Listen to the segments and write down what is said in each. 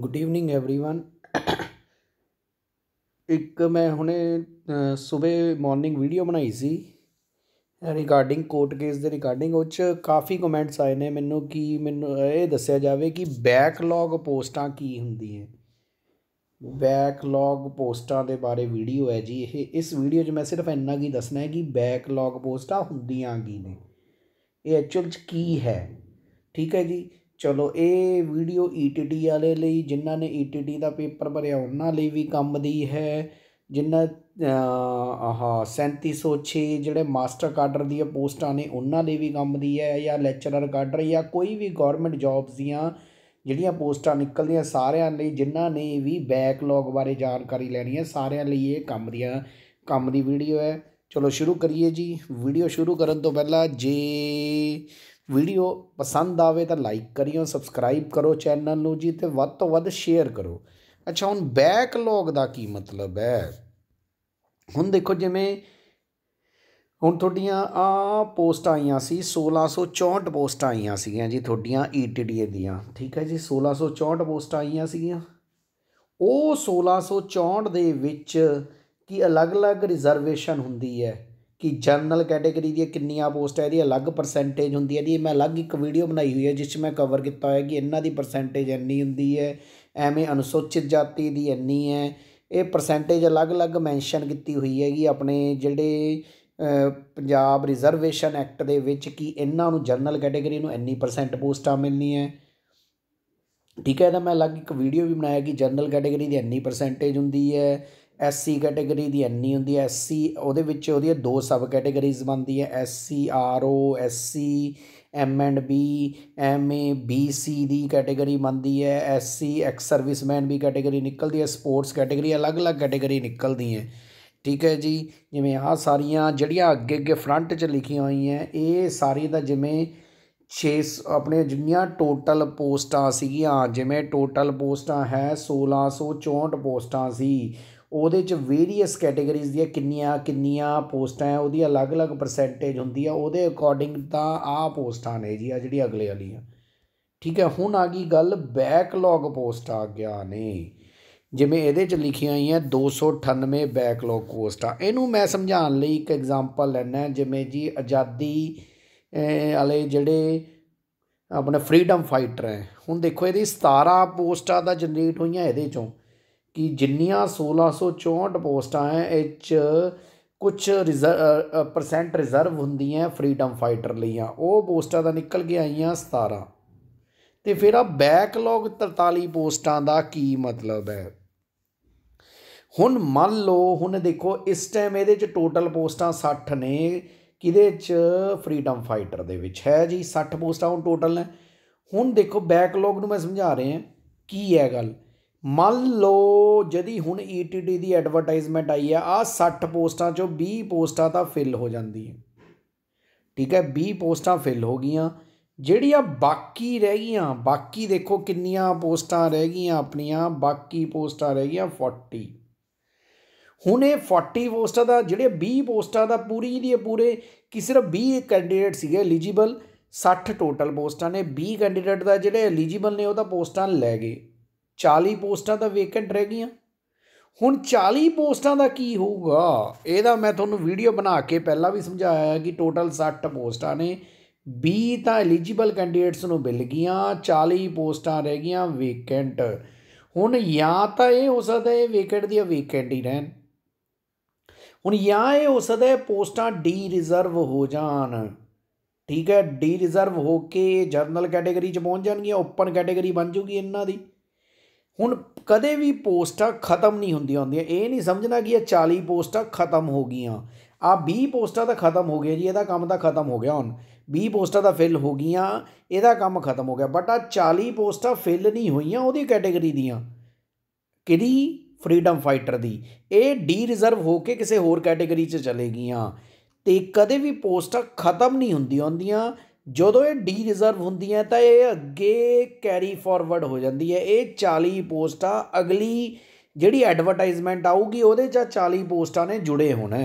good evening everyone ਇੱਕ ਮੈਂ ਹੁਣੇ ਸਵੇਰ ਮਾਰਨਿੰਗ ਵੀਡੀਓ ਬਣਾਈ ਸੀ ਰਿਗਾਰਡਿੰਗ ਕੋਰਟ ਕੇਸ ਦੇ ਰਿਗਾਰਡਿੰਗ ਉੱਚ ਕਾਫੀ ਕਮੈਂਟਸ ਆਏ ਨੇ ਮੈਨੂੰ ਕਿ ਮੈਨੂੰ ਇਹ ਦੱਸਿਆ ਜਾਵੇ ਕਿ ਬੈਕਲੌਗ ਪੋਸਟਾਂ ਕੀ ਹੁੰਦੀਆਂ ਬੈਕਲੌਗ ਪੋਸਟਾਂ ਦੇ ਬਾਰੇ ਵੀਡੀਓ ਹੈ ਜੀ ਇਹ ਇਸ ਵੀਡੀਓ 'ਚ ਮੈਂ ਸਿਰਫ ਇੰਨਾ ਕੀ ਦੱਸਣਾ ਹੈ ਕਿ ਬੈਕਲੌਗ ਪੋਸਟਾਂ ਹੁੰਦੀਆਂ ਕੀ ਨੇ ਇਹ ਐਕਚੁਅਲ 'ਚ ਕੀ ਹੈ ਠੀਕ ਹੈ ਜੀ ਚਲੋ ਇਹ ਵੀਡੀਓ ਈਟੀਡੀ e ਵਾਲੇ ਲਈ ਜਿਨ੍ਹਾਂ ਨੇ ਈਟੀਡੀ e ਦਾ ਪੇਪਰ ਭਰਿਆ ਉਹਨਾਂ ਲਈ ਵੀ ਕੰਮ ਦੀ ਹੈ ਜਿਨ੍ਹਾਂ ਆਹ 3706 ਜਿਹੜੇ ਮਾਸਟਰ ਕਾਡਰ ਦੀਆਂ ਪੋਸਟਾਂ ਨੇ ਉਹਨਾਂ ਲਈ ਵੀ ਕੰਮ ਦੀ ਹੈ ਜਾਂ ਲੈਕਚਰਰ ਕਾਡਰ ਜਾਂ ਕੋਈ ਵੀ ਗਵਰਨਮੈਂਟ ਜੌਬਸ ਦੀਆਂ ਜਿਹੜੀਆਂ ਪੋਸਟਾਂ ਨਿਕਲਦੀਆਂ ਸਾਰਿਆਂ ਲਈ ਜਿਨ੍ਹਾਂ ਨੇ ਵੀ ਬੈਕਲੌਗ ਬਾਰੇ ਜਾਣਕਾਰੀ ਲੈਣੀ ਹੈ ਸਾਰਿਆਂ ਲਈ ਇਹ ਕੰਮ ਦੀਆਂ ਕੰਮ ਦੀ ਵੀਡੀਓ ਹੈ ਚਲੋ ਸ਼ੁਰੂ ਕਰੀਏ ਜੀ ਵੀਡੀਓ ਸ਼ੁਰੂ ਕਰਨ ਤੋਂ ਪਹਿਲਾਂ ਜੇ ਵੀਡੀਓ ਪਸੰਦ ਆਵੇ ਤਾਂ ਲਾਈਕ ਕਰਿਓ ਸਬਸਕ੍ਰਾਈਬ ਕਰੋ ਚੈਨਲ ਨੂੰ ਜੀ ਤੇ ਵੱਧ ਤੋਂ ਵੱਧ ਸ਼ੇਅਰ ਕਰੋ ਅੱਛਾ ਹੁਣ ਬੈਕਲੌਗ ਦਾ ਕੀ ਮਤਲਬ ਹੈ ਹੁਣ ਦੇਖੋ ਜਿਵੇਂ ਹੁਣ ਤੁਹਾਡੀਆਂ ਆ ਪੋਸਟ ਆਈਆਂ ਸੀ 1664 ਪੋਸਟ ਆਈਆਂ ਸੀਗੀਆਂ ਜੀ ਤੁਹਾਡੀਆਂ ETDA ਦੀਆਂ ਠੀਕ ਹੈ ਜੀ 1664 ਪੋਸਟ ਆਈਆਂ ਸੀਗੀਆਂ ਉਹ 1664 ਦੇ ਵਿੱਚ ਕੀ ਅਲੱਗ-ਅਲੱਗ ਰਿਜ਼ਰਵੇਸ਼ਨ ਹੁੰਦੀ ਹੈ ਕਿ ਜਨਰਲ ਕੈਟਾਗਰੀ ਦੀ ਕਿੰਨੀਆਂ ਪੋਸਟ ਹੈ ਇਹਦੀ ਅਲੱਗ ਪਰਸੈਂਟੇਜ ਹੁੰਦੀ ਹੈ ਇਹਦੀ ਮੈਂ ਅਲੱਗ ਇੱਕ ਵੀਡੀਓ ਬਣਾਈ ਹੋਈ ਹੈ ਜਿਸ 'ਚ ਮੈਂ ਕਵਰ ਕੀਤਾ ਹੋਇਆ ਕਿ ਇਹਨਾਂ ਦੀ ਪਰਸੈਂਟੇਜ ਇੰਨੀ ਹੁੰਦੀ ਹੈ ਐਵੇਂ ਅਨੁਸੂਚਿਤ ਜਾਤੀ ਦੀ ਇੰਨੀ ਹੈ ਇਹ ਪਰਸੈਂਟੇਜ ਅਲੱਗ-ਅਲੱਗ ਮੈਂਸ਼ਨ ਕੀਤੀ ਹੋਈ ਹੈਗੀ ਆਪਣੇ ਜਿਹੜੇ ਪੰਜਾਬ ਰਿਜ਼ਰਵੇਸ਼ਨ ਐਕਟ ਦੇ ਵਿੱਚ ਕਿ ਇਹਨਾਂ ਨੂੰ ਜਨਰਲ ਕੈਟਾਗਰੀ ਨੂੰ ਇੰਨੀ ਪਰਸੈਂਟ ਪੋਸਟਾਂ ਮਿਲਣੀ ਹੈ ਠੀਕ ਹੈ ਤਾਂ ਮੈਂ ਅਲੱਗ ਇੱਕ ਵੀਡੀਓ ਵੀ ਬਣਾਇਆ ਕਿ ਜਨਰਲ ਕੈਟਾਗਰੀ ਦੀ ਇੰਨੀ ਪਰਸੈਂਟੇਜ ਹੁੰਦੀ ਹੈ ਐਸਸੀ ਕੈਟਾਗਰੀ ਦੀ ਐਨੀ ਹੁੰਦੀ ਐ ਐਸਸੀ ਉਹਦੇ ਵਿੱਚ ਉਹਦੀਆਂ ਦੋ ਸਬ ਕੈਟਾਗਰੀਜ਼ ਬਣਦੀ ਹੈ SC RO SC M and B M B C ਦੀ ਕੈਟਾਗਰੀ ਬਣਦੀ ਐਸ ਐਸਸੀ ਐਕਸ ਸਰਵਿਸਮੈਨ ਵੀ ਕੈਟਾਗਰੀ ਨਿਕਲਦੀ ਐ ਸਪੋਰਟਸ ਕੈਟਾਗਰੀ ਅਲੱਗ-ਅਲੱਗ ਕੈਟਾਗਰੀ ਨਿਕਲਦੀ ਐ ਠੀਕ ਹੈ ਜੀ ਜਿਵੇਂ ਆਹ ਸਾਰੀਆਂ ਜਿਹੜੀਆਂ ਅੱਗੇ-ਅੱਗੇ ਫਰੰਟ 'ਚ ਲਿਖੀਆਂ ਹੋਈਆਂ ਇਹ ਸਾਰੀ ਦਾ ਜਿਵੇਂ 6 ਆਪਣੇ ਜਿੰਨੀਆਂ ਟੋਟਲ ਪੋਸਟਾਂ ਸੀਗੀਆਂ ਜਿਵੇਂ ਟੋਟਲ ਪੋਸਟਾਂ ਹੈ 1664 ਪੋਸਟਾਂ ਸੀ ਉਹਦੇ 'ਚ ਵੇਰੀਅਸ ਕੈਟਾਗਰੀਜ਼ ਦੀਆਂ ਕਿੰਨੀਆਂ ਕਿੰਨੀਆਂ ਪੋਸਟਾਂ ਹੈ ਉਹਦੀ ਅਲੱਗ-ਅਲੱਗ ਪਰਸੈਂਟੇਜ ਹੁੰਦੀ ਆ ਉਹਦੇ ਅਕੋਰਡਿੰਗ ਤਾਂ ਆਹ ਪੋਸਟਾਂ ਨੇ ਜੀ ਆ ਜਿਹੜੀ ਅਗਲੇ ਵਾਲੀ ਆ ਠੀਕ ਹੈ ਹੁਣ ਆ ਗਈ ਗੱਲ ਬੈਕਲੌਗ ਪੋਸਟ ਆ ਗਿਆ ਨੇ ਜਿਵੇਂ ਇਹਦੇ 'ਚ ਲਿਖੀਆਂ ਆਈਆਂ 298 ਬੈਕਲੌਗ ਪੋਸਟਾਂ ਇਹਨੂੰ ਮੈਂ ਸਮਝਾਉਣ ਲਈ ਇੱਕ ਐਗਜ਼ਾਮਪਲ ਲੈਣਾ ਜਿਵੇਂ ਜੀ ਆਜ਼ਾਦੀ ਵਾਲੇ ਜਿਹੜੇ ਆਪਣੇ ਫਰੀडम ਫਾਈਟਰ ਹੈ ਹੁਣ ਦੇਖੋ ਇਹਦੀ 17 ਪੋਸਟਾਂ ਦਾ ਜਨਰੇਟ ਹੋਈਆਂ ਇਹਦੇ ਚੋਂ ਕਿ ਜਿੰਨੀਆਂ 1664 ਪੋਸਟਾਂ ਹੈ ਇਹ 'ਚ ਕੁਝ ਪਰਸੈਂਟ ਰਿਜ਼ਰਵ ਹੁੰਦੀਆਂ ਫਰੀडम ਫਾਈਟਰ ਲਈਆਂ ਉਹ ਪੋਸਟਾਂ ਦਾ ਨਿਕਲ ਕੇ ਆਈਆਂ 17 ਤੇ ਫਿਰ ਆ ਬੈਕਲੌਗ 43 ਪੋਸਟਾਂ ਦਾ ਕੀ ਮਤਲਬ ਹੈ ਹੁਣ ਮੰਨ ਲਓ ਹੁਣ ਦੇਖੋ ਇਸ ਟਾਈਮ ਇਹਦੇ ਚ ਟੋਟਲ ਪੋਸਟਾਂ 60 ਨੇ ਕਿਦੇ ਚ ਫਰੀडम ਫਾਈਟਰ ਦੇ ਵਿੱਚ ਹੈ ਜੀ 60 ਪੋਸਟਾਂ ਹੁਣ ਟੋਟਲ ਨੇ ਹੁਣ ਦੇਖੋ ਬੈਕਲੌਗ ਨੂੰ ਮੈਂ ਸਮਝਾ ਰਿਹਾ ਕੀ ਹੈ ਗੱਲ ਮੰਨ ਲਓ ਜਦੀ ਹੁਣ ਈਟੀਟੀ e ਦੀ ਐਡਵਰਟਾਈਜ਼ਮੈਂਟ ਆਈ ਆ ਆ 60 ਪੋਸਟਾਂ ਚੋਂ 20 ਪੋਸਟਾਂ ਤਾਂ ਫਿਲ ਹੋ ਜਾਂਦੀ ਹੈ ਠੀਕ ਹੈ 20 ਪੋਸਟਾਂ ਫਿਲ ਹੋ ਗਈਆਂ ਜਿਹੜੀਆਂ ਬਾਕੀ ਰਹਿ ਗਈਆਂ ਬਾਕੀ ਦੇਖੋ ਕਿੰਨੀਆਂ ਪੋਸਟਾਂ ਰਹਿ ਗਈਆਂ ਆਪਣੀਆਂ ਬਾਕੀ ਪੋਸਟਾਂ ਰਹਿ ਗਈਆਂ 40 ਹੁਣ ਇਹ 40 ਪੋਸਟਾਂ ਦਾ ਜਿਹੜੇ 20 ਪੋਸਟਾਂ ਦਾ ਪੂਰੀ ਦੀ ਪੂਰੇ ਕਿ ਸਿਰਫ 20 ਕੈਂਡੀਡੇਟ ਸੀਗੇ ਐਲੀਜੀਬਲ 60 ਟੋਟਲ ਪੋਸਟਾਂ ਨੇ 20 ਕੈਂਡੀਡੇਟ ਦਾ ਜਿਹੜੇ ਐਲੀਜੀਬਲ ਨੇ ਉਹ ਤਾਂ ਪੋਸਟਾਂ ਲੈ ਗਏ 40 ਪੋਸਟਾਂ ਤਾਂ ਵੇਕੈਂਟ ਰਹਿ ਗਈਆਂ ਹੁਣ 40 ਪੋਸਟਾਂ ਦਾ ਕੀ ਹੋਊਗਾ ਇਹਦਾ ਮੈਂ ਤੁਹਾਨੂੰ ਵੀਡੀਓ ਬਣਾ ਕੇ ਪਹਿਲਾਂ ਵੀ ਸਮਝਾਇਆ ਕਿ ਟੋਟਲ 60 ਪੋਸਟਾਂ ਨੇ 20 ਤਾਂ ਐਲੀਜੀਬਲ ਕੈਂਡੀਡੇਟਸ ਨੂੰ ਮਿਲ ਗਈਆਂ 40 ਪੋਸਟਾਂ ਰਹਿ ਗਈਆਂ ਵੇਕੈਂਟ ਹੁਣ ਜਾਂ ਤਾਂ ਇਹ ਹੋ ਸਕਦਾ ਇਹ ਵੇਕੈਂਟ ਦੀਆਂ ਵੇਕੈਂਟ ਹੀ ਰਹਿਣ ਹੁਣ ਜਾਂ ਇਹ ਹੋ ਸਕਦਾ ਪੋਸਟਾਂ ਡੀ ਰਿਜ਼ਰਵ ਹੋ ਜਾਣ ਠੀਕ ਹੈ ਡੀ ਰਿਜ਼ਰਵ ਹੋ ਕੇ ਜਨਰਲ ਕੈਟਾਗਰੀ ਚ ਪਹੁੰਚ ਜਾਣਗੀਆਂ ਓਪਨ ਕੈਟਾਗਰੀ ਬਣ ਜੂਗੀ ਇਹਨਾਂ ਦੀ ਹੁਣ ਕਦੇ ਵੀ ਪੋਸਟਾਂ ਖਤਮ ਨਹੀਂ ਹੁੰਦੀਆਂ ਹੁੰਦੀਆਂ ਇਹ ਨਹੀਂ ਸਮਝਣਾ ਕਿ ਇਹ 40 ਪੋਸਟਾਂ ਖਤਮ ਹੋ ਗਈਆਂ ਆ 20 ਪੋਸਟਾਂ ਤਾਂ ਖਤਮ ਹੋ ਗਿਆ ਜੀ ਇਹਦਾ ਕੰਮ ਤਾਂ ਖਤਮ ਹੋ ਗਿਆ ਹੁਣ 20 ਪੋਸਟਾਂ ਤਾਂ ਫਿਲ ਹੋ ਗਈਆਂ ਇਹਦਾ ਕੰਮ ਖਤਮ ਹੋ ਗਿਆ ਬਟ ਆ 40 ਪੋਸਟਾਂ ਫਿਲ ਨਹੀਂ ਹੋਈਆਂ ਉਹਦੀ ਕੈਟਾਗਰੀ ਦੀਆਂ ਕਿਹਦੀ ਫਰੀडम ਫਾਈਟਰ ਦੀ ਇਹ ਡੀ ਰਿਜ਼ਰਵ ਹੋ ਕੇ ਕਿਸੇ ਹੋਰ ਕੈਟਾਗਰੀ 'ਚ ਚਲੇ ਗਈਆਂ ਤੇ ਕਦੇ ਵੀ ਪੋਸਟਾਂ ਖਤਮ ਨਹੀਂ ਹੁੰਦੀਆਂ ਹੁੰਦੀਆਂ ਜਦੋਂ ਇਹ ਡੀ ਰਿਜ਼ਰਵ ਹੁੰਦੀ ਹੈ ਤਾਂ ਇਹ ਅੱਗੇ ਕੈਰੀ ਫਾਰਵਰਡ ਹੋ ਜਾਂਦੀ ਹੈ ਇਹ 40 ਪੋਸਟਾਂ ਅਗਲੀ ਜਿਹੜੀ ਐਡਵਰਟਾਈਜ਼ਮੈਂਟ ਆਊਗੀ ਉਹਦੇ ਚ 40 ਪੋਸਟਾਂ ਨੇ ਜੁੜੇ ਹੋਣਾ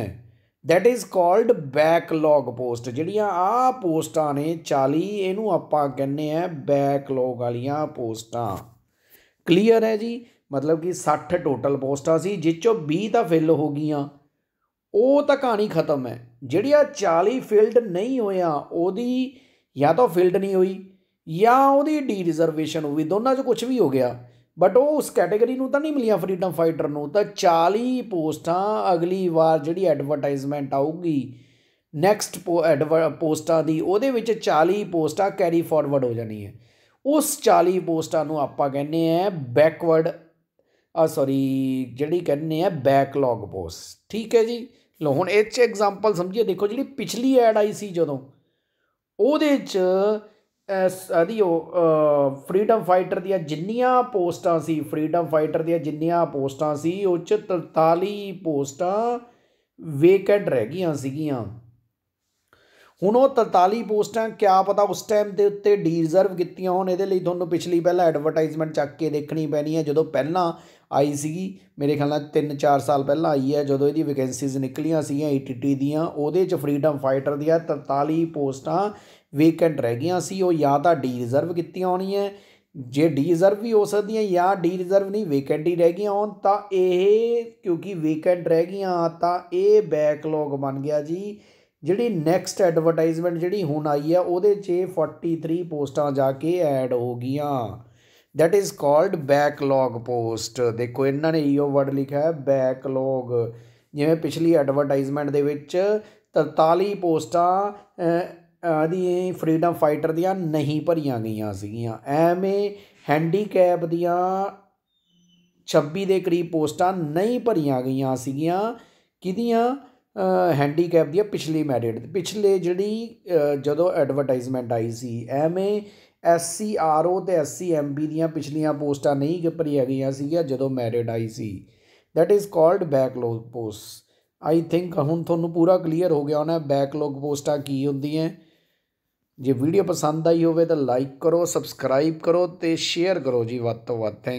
that is called backlog post ਜਿਹੜੀਆਂ ਆ ਪੋਸਟਾਂ ਨੇ 40 ਇਹਨੂੰ ਆਪਾਂ ਕਹਿੰਨੇ ਆ ਬੈਕਲੌਗ ਵਾਲੀਆਂ ਪੋਸਟਾਂ ਕਲੀਅਰ ਹੈ ਜੀ ਮਤਲਬ ਕਿ 60 ਟੋਟਲ ਪੋਸਟਾਂ ਸੀ ਜਿਸ ਚੋਂ 20 ਤਾਂ ਫਿਲ ਹੋ ਗਈਆਂ ਉਹ ਤਾਂ ਕਹਾਣੀ ਖਤਮ ਹੈ ਜਿਹੜੀਆਂ 40 ਫਿਲਡ ਨਹੀਂ ਹੋਇਆ ਉਹਦੀ ਜਾਂ ਤਾਂ ਫਿਲਡ ਨਹੀਂ ਹੋਈ ਜਾਂ ਉਹਦੀ ਡੀ ਰਿਜ਼ਰਵੇਸ਼ਨ ਹੋ ਗਈ ਦੋਨਾਂ 'ਚ ਕੁਝ ਵੀ ਹੋ ਗਿਆ ਬਟ ਉਹ ਉਸ ਕੈਟਾਗਰੀ ਨੂੰ ਤਾਂ ਨਹੀਂ ਮਿਲੀਆਂ ਫਰੀडम ਫਾਈਟਰ ਨੂੰ ਤਾਂ 40 ਪੋਸਟਾਂ ਅਗਲੀ ਵਾਰ ਜਿਹੜੀ ਐਡਵਰਟਾਈਜ਼ਮੈਂਟ ਆਊਗੀ ਨੈਕਸਟ ਪੋਸਟਾਂ ਦੀ ਉਹਦੇ ਵਿੱਚ 40 ਪੋਸਟਾਂ ਕੈਰੀ ਫਾਰਵਰਡ ਹੋ ਜਾਣੀ ਹੈ ਉਸ 40 ਪੋਸਟਾਂ ਨੂੰ ਆਪਾਂ ਕਹਿੰਦੇ ਆ ਬੈਕਵਰਡ ਆ ਸੌਰੀ ਜਿਹੜੀ ਕਹਿੰਦੇ ਆ ਬੈਕਲੌਗ ਪੋਸਟ ਠੀਕ ਹੈ ਜੀ ਲੋ ਹੁਣ ਇਹ ਚ ਐਗਜ਼ਾਮਪਲ ਸਮਝੀਏ ਦੇਖੋ ਜਿਹੜੀ ਪਿਛਲੀ ਐਡ ਆਈ ਸੀ ਜਦੋਂ ਉਹਦੇ 'ਚ ਅਦੀ ਉਹ ਫਰੀडम ਫਾਈਟਰ ਦੀਆਂ ਜਿੰਨੀਆਂ ਪੋਸਟਾਂ ਸੀ ਫਰੀडम ਫਾਈਟਰ ਦੀਆਂ ਜਿੰਨੀਆਂ ਪੋਸਟਾਂ ਸੀ ਉਹ 'ਚ 43 ਪੋਸਟਾਂ ਵੇਕੈਂਟ ਰਹਿ ਗਈਆਂ ਸੀਗੀਆਂ ਹੁਣ ਉਹ 43 ਪੋਸਟਾਂ ਕਿਆ ਪਤਾ ਉਸ ਟਾਈਮ ਦੇ ਉੱਤੇ ਡੀਜ਼ਰਵ ਕੀਤੀਆਂ ਹੋਣ ਇਹਦੇ ਲਈ ਤੁਹਾਨੂੰ ਪਿਛਲੀ ਪਹਿਲਾਂ ਐਡਵਰਟਾਈਜ਼ਮੈਂਟ ਚੱਕ ਕੇ ਦੇਖਣੀ ਪੈਣੀ ਹੈ ਜਦੋਂ ਪਹਿਲਾਂ ਆਈ ਸੀਗੀ ਮੇਰੇ ਖਿਆਲ ਨਾਲ 3-4 ਸਾਲ ਪਹਿਲਾਂ ਆਈ ਹੈ ਜਦੋਂ ਇਹਦੀ ਵੈਕੈਂਸੀਜ਼ ਨਿਕਲੀਆਂ ਸੀਗੀਆਂ ਆਈਟੀਟੀ e ਦੀਆਂ ਉਹਦੇ ਚ ਫਰੀडम ਫਾਈਟਰ ਦੀਆਂ 43 ਪੋਸਟਾਂ ਵੇਕੈਂਟ ਰਹਿ ਗਈਆਂ ਸੀ ਉਹ ਜਾਂ ਤਾਂ ਡੀਜ਼ਰਵ ਕੀਤੀਆਂ ਹੋਣੀਆਂ ਜੇ ਡੀਜ਼ਰਵ ਵੀ ਹੋ ਸਕਦੀਆਂ ਜਾਂ ਡੀਜ਼ਰਵ ਨਹੀਂ ਵੇਕੈਂਟ ਹੀ ਰਹਿ ਗਈਆਂ ਹੋਣ ਤਾਂ ਇਹ ਕਿਉਂਕਿ ਵੇਕੈਂਟ ਰਹਿ ਗਈਆਂ ਤਾਂ ਇਹ ਬੈਕਲੌਗ ਬਣ ਗਿਆ ਜੀ ਜਿਹੜੀ ਨੈਕਸਟ ਐਡਵਰਟਾਈਜ਼ਮੈਂਟ ਜਿਹੜੀ ਹੁਣ ਆਈ ਆ ਉਹਦੇ 'ਚ 43 ਪੋਸਟਾਂ ਜਾ ਕੇ ਐਡ ਹੋ ਗਈਆਂ that is called backlog post ਦੇਖੋ ਇਹਨਾਂ ਨੇ ਇਹੋ ਵਰਡ ਲਿਖਿਆ ਹੈ ਬੈਕਲੌਗ ਜਿਵੇਂ ਪਿਛਲੀ ਐਡਵਰਟਾਈਜ਼ਮੈਂਟ ਦੇ ਵਿੱਚ 43 ਪੋਸਟਾਂ ਆਦੀ ਫਰੀडम ਫਾਈਟਰ ਦੀਆਂ ਨਹੀਂ ਭਰੀਆਂ ਗਈਆਂ ਸੀਗੀਆਂ ਐਵੇਂ ਹੈਂਡੀਕੈਪ ਦੀਆਂ 26 ਦੇ ਕਰੀਬ ਪੋਸਟਾਂ ਨਹੀਂ ਭਰੀਆਂ ਗਈਆਂ ਸੀਗੀਆਂ ਕਿਦੀਆਂ ਹੈਂਡੀਕੈਪ ਦੀ ਪਿਛਲੀ ਮੈਰਿਟ ਪਿਛਲੇ ਜਿਹੜੀ ਜਦੋਂ ਐਡਵਰਟਾਈਜ਼ਮੈਂਟ ਆਈ ਸੀ ਐਵੇਂ ਐਸਸੀ ਆਰਓ ਤੇ ਐਮ ਬੀ ਦੀਆਂ ਪਿਛਲੀਆਂ ਪੋਸਟਾਂ ਨਹੀਂ ਭਰੀਆਂ ਗਈਆਂ ਸੀਗੀਆਂ ਜਦੋਂ ਮੈਰਿਟ ਆਈ ਸੀ that is called backlog post I think ਹੁਣ ਤੁਹਾਨੂੰ ਪੂਰਾ ਕਲੀਅਰ ਹੋ ਗਿਆ ਹੋਣਾ ਬੈਕਲੌਗ ਪੋਸਟਾਂ ਕੀ ਹੁੰਦੀਆਂ ਜੇ ਵੀਡੀਓ ਪਸੰਦ ਆਈ ਹੋਵੇ ਤਾਂ ਲਾਈਕ ਕਰੋ ਸਬਸਕ੍ਰਾਈਬ ਕਰੋ ਤੇ ਸ਼ੇਅਰ ਕਰੋ ਜੀ ਵੱਧ ਤੋਂ ਵੱਧ